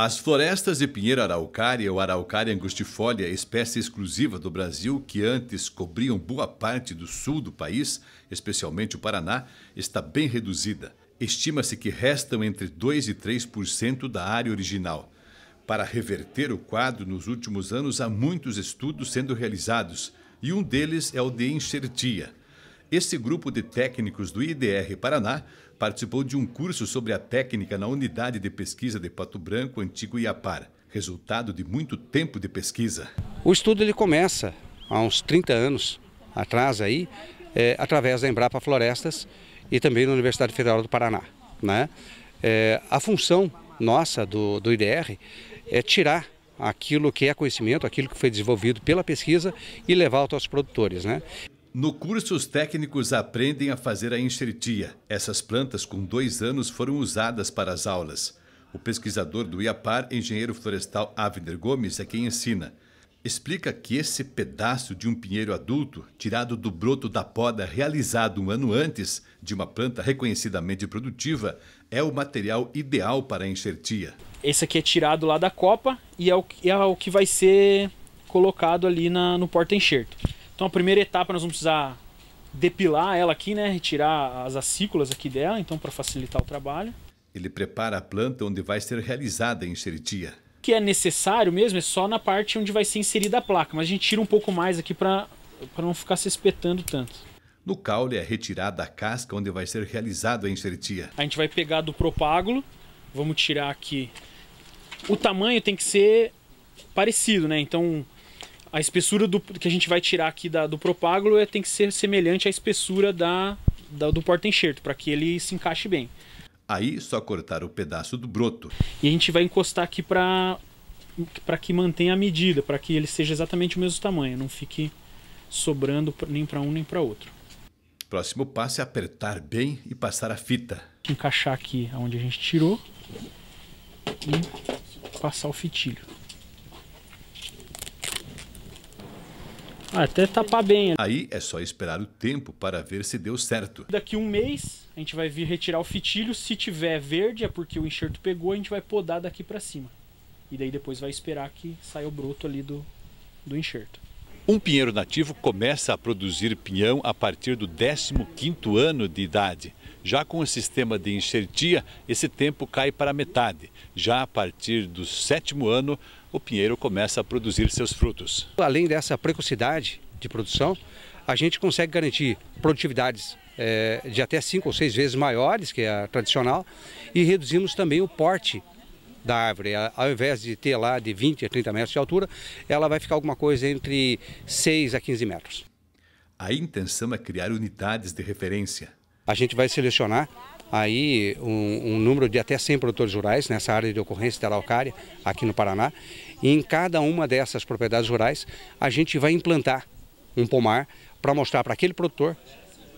As florestas de pinheiro araucária ou araucária angustifolia, espécie exclusiva do Brasil que antes cobriam boa parte do sul do país, especialmente o Paraná, está bem reduzida. Estima-se que restam entre 2 e 3% da área original. Para reverter o quadro, nos últimos anos há muitos estudos sendo realizados, e um deles é o de enxertia. Este grupo de técnicos do IDR Paraná participou de um curso sobre a técnica na Unidade de Pesquisa de Pato Branco, antigo Iapar, resultado de muito tempo de pesquisa. O estudo ele começa há uns 30 anos atrás aí, é, através da Embrapa Florestas e também da Universidade Federal do Paraná. Né? É, a função nossa do, do IDR é tirar aquilo que é conhecimento, aquilo que foi desenvolvido pela pesquisa e levar aos produtores. Né? No curso, os técnicos aprendem a fazer a enxertia. Essas plantas, com dois anos, foram usadas para as aulas. O pesquisador do IAPAR, engenheiro florestal Avner Gomes, é quem ensina. Explica que esse pedaço de um pinheiro adulto, tirado do broto da poda realizado um ano antes de uma planta reconhecidamente produtiva, é o material ideal para a enxertia. Esse aqui é tirado lá da copa e é o, que é vai ser colocado ali na, no porta-enxerto. Então a primeira etapa nós vamos precisar depilar ela aqui, né? Retirar as acículas aqui dela, então para facilitar o trabalho. Ele prepara a planta onde vai ser realizada a enxertia. O que é necessário mesmo é só na parte onde vai ser inserida a placa, mas a gente tira um pouco mais aqui para não ficar se espetando tanto. No caule é retirada a casca onde vai ser realizada a enxertia. A gente vai pegar do propágulo, vamos tirar aqui. O tamanho tem que ser parecido, né? Então a espessura do, que a gente vai tirar aqui da, do propágulo é, tem que ser semelhante à espessura da, da do porta-enxerto, para que ele se encaixe bem. Aí só cortar o pedaço do broto. E a gente vai encostar aqui para que mantenha a medida, para que ele seja exatamente o mesmo tamanho, não fique sobrando nem para um nem para outro. Próximo passo é apertar bem e passar a fita. Encaixar aqui onde a gente tirou e passar o fitilho. Ah, até tapar bem. Né? Aí é só esperar o tempo para ver se deu certo. Daqui um mês a gente vai vir retirar o fitilho. Se tiver verde é porque o enxerto pegou, a gente vai podar daqui para cima. E daí depois vai esperar que saia o broto ali do, do enxerto. Um pinheiro nativo começa a produzir pinhão a partir do 15º ano de idade. Já com o sistema de enxertia, esse tempo cai para metade. Já a partir do sétimo ano, o pinheiro começa a produzir seus frutos. Além dessa precocidade de produção, a gente consegue garantir produtividades é, de até cinco ou seis vezes maiores que a tradicional e reduzimos também o porte da árvore. Ao invés de ter lá de 20 a 30 metros de altura, ela vai ficar alguma coisa entre 6 a 15 metros. A intenção é criar unidades de referência. A gente vai selecionar aí um, um, número de até 100 produtores rurais nessa área de ocorrência da araucária aqui no Paraná. E em cada uma dessas propriedades rurais a gente vai implantar um pomar para mostrar para aquele produtor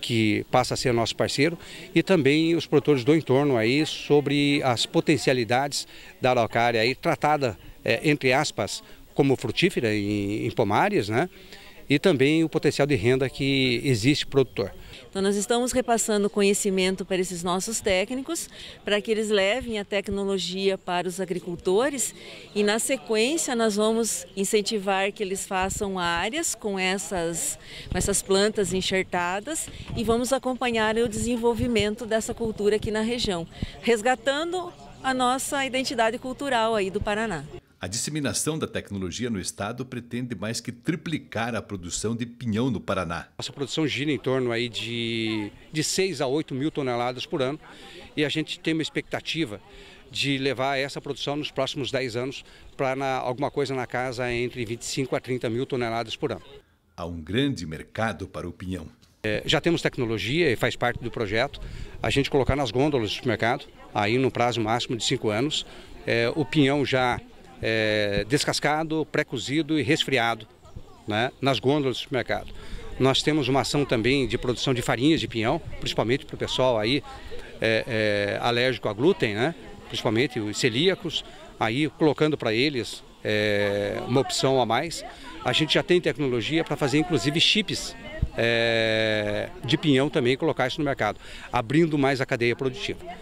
que passa a ser nosso parceiro e também os produtores do entorno aí sobre as potencialidades da araucária aí tratada é, entre aspas como frutífera em, em pomares, né? e também o potencial de renda que existe produtor. Então nós estamos repassando conhecimento para esses nossos técnicos, para que eles levem a tecnologia para os agricultores e na sequência nós vamos incentivar que eles façam áreas com essas, com essas plantas enxertadas e vamos acompanhar o desenvolvimento dessa cultura aqui na região, resgatando a nossa identidade cultural aí do Paraná. A disseminação da tecnologia no estado pretende mais que triplicar a produção de pinhão no Paraná. Nossa produção gira em torno aí de, de 6 a 8 mil toneladas por ano e a gente tem uma expectativa de levar essa produção nos próximos 10 anos para alguma coisa na casa entre 25 a 30 mil toneladas por ano. Há um grande mercado para o pinhão. É, já temos tecnologia e faz parte do projeto a gente colocar nas gôndolas do mercado aí no prazo máximo de 5 anos. É, o pinhão já é, descascado, pré-cozido e resfriado né, nas gôndolas do supermercado. Nós temos uma ação também de produção de farinhas de pinhão, principalmente para o pessoal aí é, é, alérgico a glúten, né, principalmente os celíacos, aí colocando para eles é, uma opção a mais. A gente já tem tecnologia para fazer inclusive chips é, de pinhão também colocar isso no mercado, abrindo mais a cadeia produtiva.